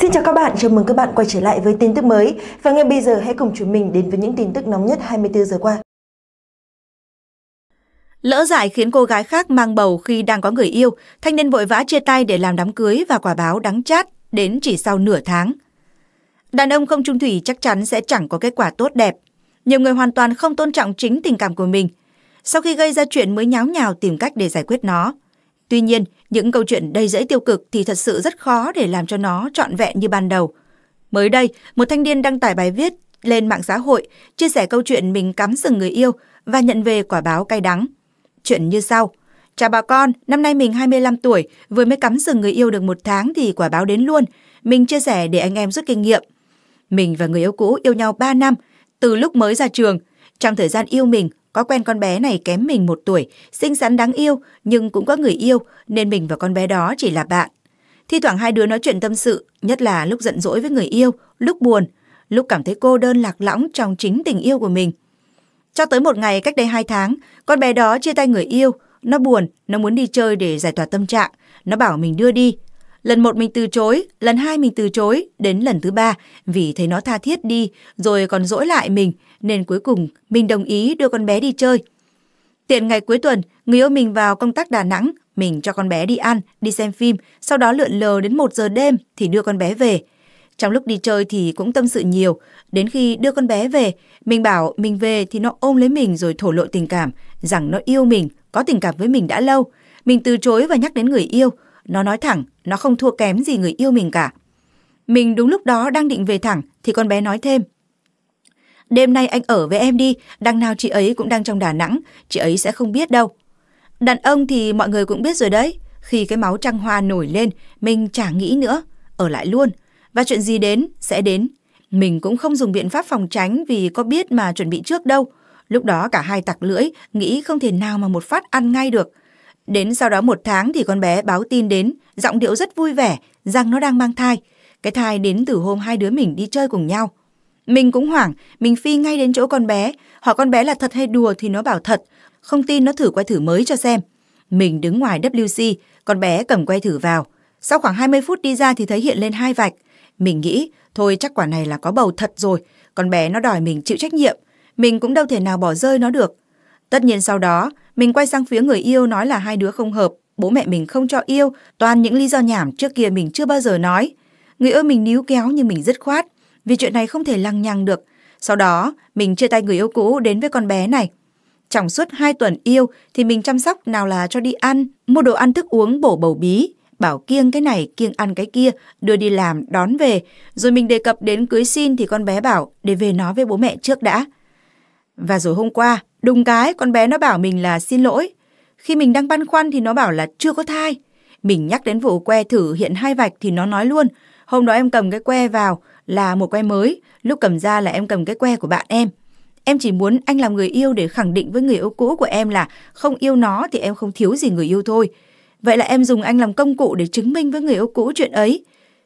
Xin chào các bạn, chào mừng các bạn quay trở lại với tin tức mới. Và ngay bây giờ hãy cùng chúng mình đến với những tin tức nóng nhất 24 giờ qua. Lỡ giải khiến cô gái khác mang bầu khi đang có người yêu, thanh niên vội vã chia tay để làm đám cưới và quả báo đắng chát đến chỉ sau nửa tháng. Đàn ông không trung thủy chắc chắn sẽ chẳng có kết quả tốt đẹp. Nhiều người hoàn toàn không tôn trọng chính tình cảm của mình. Sau khi gây ra chuyện mới nháo nhào tìm cách để giải quyết nó. Tuy nhiên, những câu chuyện đầy rẫy tiêu cực thì thật sự rất khó để làm cho nó trọn vẹn như ban đầu. Mới đây, một thanh niên đăng tải bài viết lên mạng xã hội, chia sẻ câu chuyện mình cắm sừng người yêu và nhận về quả báo cay đắng. Chuyện như sau. Chào bà con, năm nay mình 25 tuổi, vừa mới cắm sừng người yêu được một tháng thì quả báo đến luôn. Mình chia sẻ để anh em rút kinh nghiệm. Mình và người yêu cũ yêu nhau 3 năm, từ lúc mới ra trường. Trong thời gian yêu mình, có quen con bé này kém mình một tuổi, xinh xắn đáng yêu nhưng cũng có người yêu nên mình và con bé đó chỉ là bạn. Thi thoảng hai đứa nói chuyện tâm sự, nhất là lúc giận dỗi với người yêu, lúc buồn, lúc cảm thấy cô đơn lạc lõng trong chính tình yêu của mình. Cho tới một ngày cách đây hai tháng, con bé đó chia tay người yêu, nó buồn, nó muốn đi chơi để giải tỏa tâm trạng, nó bảo mình đưa đi, Lần một mình từ chối, lần hai mình từ chối, đến lần thứ ba vì thấy nó tha thiết đi rồi còn dỗi lại mình nên cuối cùng mình đồng ý đưa con bé đi chơi. Tiện ngày cuối tuần, người yêu mình vào công tác Đà Nẵng, mình cho con bé đi ăn, đi xem phim, sau đó lượn lờ đến 1 giờ đêm thì đưa con bé về. Trong lúc đi chơi thì cũng tâm sự nhiều, đến khi đưa con bé về, mình bảo mình về thì nó ôm lấy mình rồi thổ lộ tình cảm, rằng nó yêu mình, có tình cảm với mình đã lâu. Mình từ chối và nhắc đến người yêu, nó nói thẳng, nó không thua kém gì người yêu mình cả. Mình đúng lúc đó đang định về thẳng thì con bé nói thêm. Đêm nay anh ở với em đi, đằng nào chị ấy cũng đang trong Đà Nẵng, chị ấy sẽ không biết đâu. Đàn ông thì mọi người cũng biết rồi đấy, khi cái máu trăng hoa nổi lên, mình chả nghĩ nữa, ở lại luôn. Và chuyện gì đến, sẽ đến. Mình cũng không dùng biện pháp phòng tránh vì có biết mà chuẩn bị trước đâu. Lúc đó cả hai tặc lưỡi, nghĩ không thể nào mà một phát ăn ngay được – Đến sau đó một tháng thì con bé báo tin đến, giọng điệu rất vui vẻ rằng nó đang mang thai. Cái thai đến từ hôm hai đứa mình đi chơi cùng nhau. Mình cũng hoảng, mình phi ngay đến chỗ con bé, hỏi con bé là thật hay đùa thì nó bảo thật, không tin nó thử quay thử mới cho xem. Mình đứng ngoài WC, con bé cầm quay thử vào. Sau khoảng 20 phút đi ra thì thấy hiện lên hai vạch. Mình nghĩ, thôi chắc quả này là có bầu thật rồi, con bé nó đòi mình chịu trách nhiệm. Mình cũng đâu thể nào bỏ rơi nó được. Tất nhiên sau đó, mình quay sang phía người yêu nói là hai đứa không hợp, bố mẹ mình không cho yêu, toàn những lý do nhảm trước kia mình chưa bao giờ nói. Người yêu mình níu kéo nhưng mình dứt khoát, vì chuyện này không thể lăng nhăng được. Sau đó, mình chia tay người yêu cũ đến với con bé này. Trong suốt 2 tuần yêu thì mình chăm sóc nào là cho đi ăn, mua đồ ăn thức uống bổ bầu bí, bảo kiêng cái này, kiêng ăn cái kia, đưa đi làm, đón về. Rồi mình đề cập đến cưới xin thì con bé bảo để về nói với bố mẹ trước đã. Và rồi hôm qua, đùng cái con bé nó bảo mình là xin lỗi. Khi mình đang băn khoăn thì nó bảo là chưa có thai. Mình nhắc đến vụ que thử hiện hai vạch thì nó nói luôn. Hôm đó em cầm cái que vào là một que mới, lúc cầm ra là em cầm cái que của bạn em. Em chỉ muốn anh làm người yêu để khẳng định với người yêu cũ của em là không yêu nó thì em không thiếu gì người yêu thôi. Vậy là em dùng anh làm công cụ để chứng minh với người yêu cũ chuyện ấy.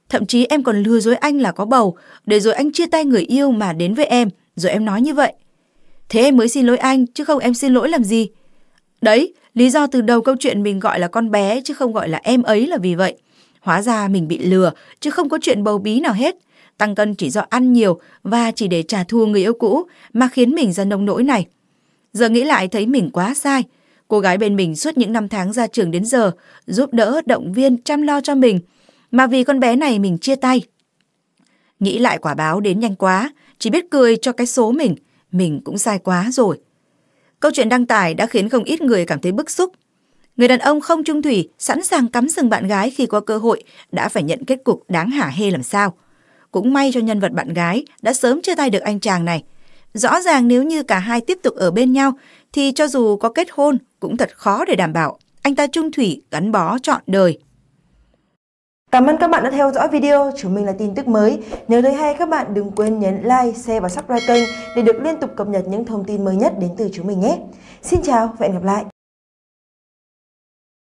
Thậm chí em còn lừa dối anh là có bầu, để rồi anh chia tay người yêu mà đến với em, rồi em nói như vậy. Thế em mới xin lỗi anh, chứ không em xin lỗi làm gì. Đấy, lý do từ đầu câu chuyện mình gọi là con bé chứ không gọi là em ấy là vì vậy. Hóa ra mình bị lừa, chứ không có chuyện bầu bí nào hết. Tăng cân chỉ do ăn nhiều và chỉ để trả thù người yêu cũ mà khiến mình ra nông nỗi này. Giờ nghĩ lại thấy mình quá sai. Cô gái bên mình suốt những năm tháng ra trường đến giờ, giúp đỡ, động viên, chăm lo cho mình. Mà vì con bé này mình chia tay. Nghĩ lại quả báo đến nhanh quá, chỉ biết cười cho cái số mình – mình cũng sai quá rồi. Câu chuyện đăng tải đã khiến không ít người cảm thấy bức xúc. Người đàn ông không trung thủy, sẵn sàng cắm sừng bạn gái khi có cơ hội, đã phải nhận kết cục đáng hả hê làm sao. Cũng may cho nhân vật bạn gái đã sớm chia tay được anh chàng này. Rõ ràng nếu như cả hai tiếp tục ở bên nhau, thì cho dù có kết hôn cũng thật khó để đảm bảo anh ta trung thủy gắn bó trọn đời. Cảm ơn các bạn đã theo dõi video, chúng mình là tin tức mới. Nếu thấy hay các bạn đừng quên nhấn like, share và subscribe kênh để được liên tục cập nhật những thông tin mới nhất đến từ chúng mình nhé. Xin chào và hẹn gặp lại!